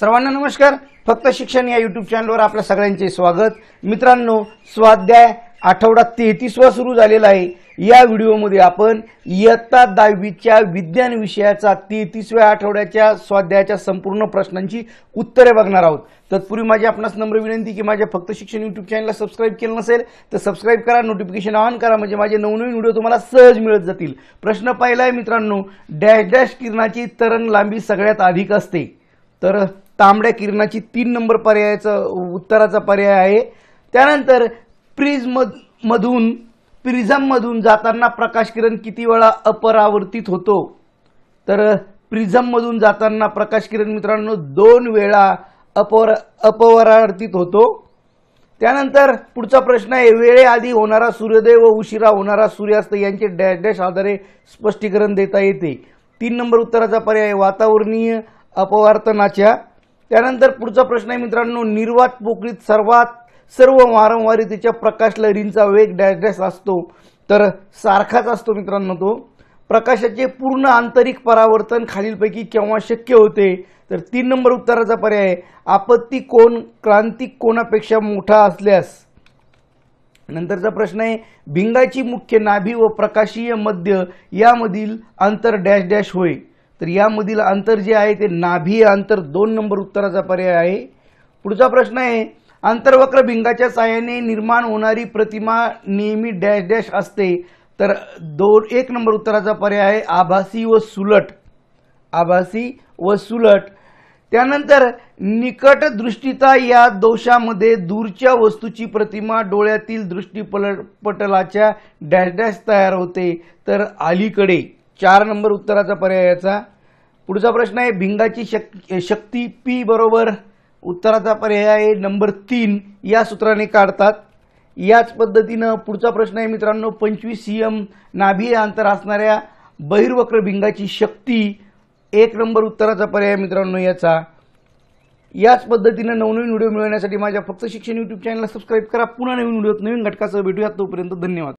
सर्वांना नमस्कार फक्त शिक्षण या युट्यूब चॅनलवर आपल्या सगळ्यांचे स्वागत मित्रांनो स्वाध्याय आठवडा तेहतीसवा सुरू झालेला आहे या व्हिडिओमध्ये आपण इयत्ता दहावीच्या विज्ञान विषयाचा तेहतीसव्या आठवड्याच्या स्वाध्यायाच्या संपूर्ण प्रश्नांची उत्तरे बघणार आहोत तत्पूर्वी माझी आपणास नम्र विनंती की माझ्या फक्त शिक्षण यूट्यूब चॅनलला सबस्क्राईब केलं नसेल तर सबस्क्राईब करा नोटिफिकेशन ऑन करा म्हणजे माझे नवनवीन व्हिडिओ तुम्हाला सहज मिळत जातील प्रश्न पाहिला आहे मित्रांनो डॅश डॅश किरणाची तरंग लांबी सगळ्यात अधिक असते तर तांबड्या किरणाची तीन नंबर पर्यायाचं उत्तराचा पर्याय आहे त्यानंतर प्रिझम मधून प्रिझममधून जाताना प्रकाश किरण किती वेळा अपरावर्तित होतो तर प्रिझममधून जाताना प्रकाश किरण मित्रांनो दोन वेळा अपवर अपवरावर्तित होतो त्यानंतर पुढचा प्रश्न आहे वेळेआधी होणारा सूर्योदय व उशिरा होणारा सूर्यास्त यांचे डॅश डॅश आधारे स्पष्टीकरण देता येते तीन नंबर उत्तराचा पर्याय वातावरणीय अपवर्तनाच्या त्यानंतर पुढचा प्रश्न आहे मित्रांनो निर्वात पोकळीत सर्वात सर्व वारंवारितेच्या प्रकाश लहरींचा वेग डॅश डॅश असतो तर सारखाच असतो मित्रांनो तो प्रकाशाचे पूर्ण आंतरिक परावर्तन खालीलपैकी केव्हा शक्य होते तर तीन नंबर उत्तराचा पर्याय आपत्ती कोण क्रांतिक कोणापेक्षा मोठा असल्यास नंतरचा प्रश्न आहे भिंगाची मुख्य नाभी व प्रकाशीय मध्य यामधील अंतर डॅश डॅश होय तर यामधील अंतर जे आहे ते नाभी अंतर दोन नंबर उत्तराचा पर्याय आहे पुढचा प्रश्न आहे आंतरवक्र भिंगाच्या साहाय्याने निर्माण होणारी प्रतिमा नेहमी डॅश डॅश असते तर दोन एक नंबर उत्तराचा पर्याय आहे आभासी व सुलट आभासी व सुलट त्यानंतर निकट दृष्टीता या दोषामध्ये दूरच्या वस्तूची प्रतिमा डोळ्यातील दृष्टीपल पटलाच्या डॅश डॅश तयार होते तर अलीकडे चार नंबर उत्तराचा पर्याय याचा पुढचा प्रश्न आहे भिंगाची शक शक्ती पी बरोबर उत्तराचा पर्याय आहे नंबर तीन या सूत्राने काढतात याच पद्धतीनं पुढचा प्रश्न आहे मित्रांनो पंचवीस सी एम नाभिय अंतर असणाऱ्या बहिर्वक्र भिंगाची शक्ती एक नंबर उत्तराचा पर्याय मित्रांनो याचा याच पद्धतीनं नवनवीन व्हिडिओ मिळवण्यासाठी माझ्या फक्त शिक्षण यूट्यूब चॅनलला सबस्क्राईब करा पुन्हा नवीन व्हिडिओत नवीन घटकासह भेटूयात तोपर्यंत धन्यवाद